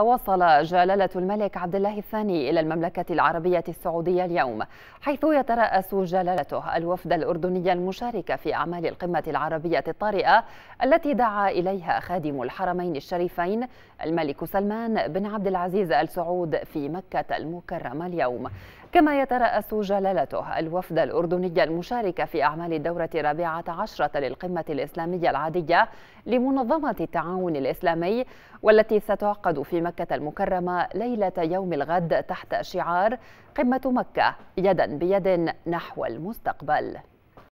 وصل جلالة الملك عبد الله الثاني إلى المملكة العربية السعودية اليوم حيث يترأس جلالته الوفد الأردني المشارك في أعمال القمة العربية الطارئة التي دعا إليها خادم الحرمين الشريفين الملك سلمان بن عبد العزيز آل سعود في مكة المكرمة اليوم كما يترأس جلالته الوفد الأردني المشارك في أعمال الدورة الرابعة عشرة للقمة الإسلامية العادية لمنظمة التعاون الإسلامي والتي ستعقد في مكة المكرمة ليلة يوم الغد تحت شعار قمة مكة يدا بيد نحو المستقبل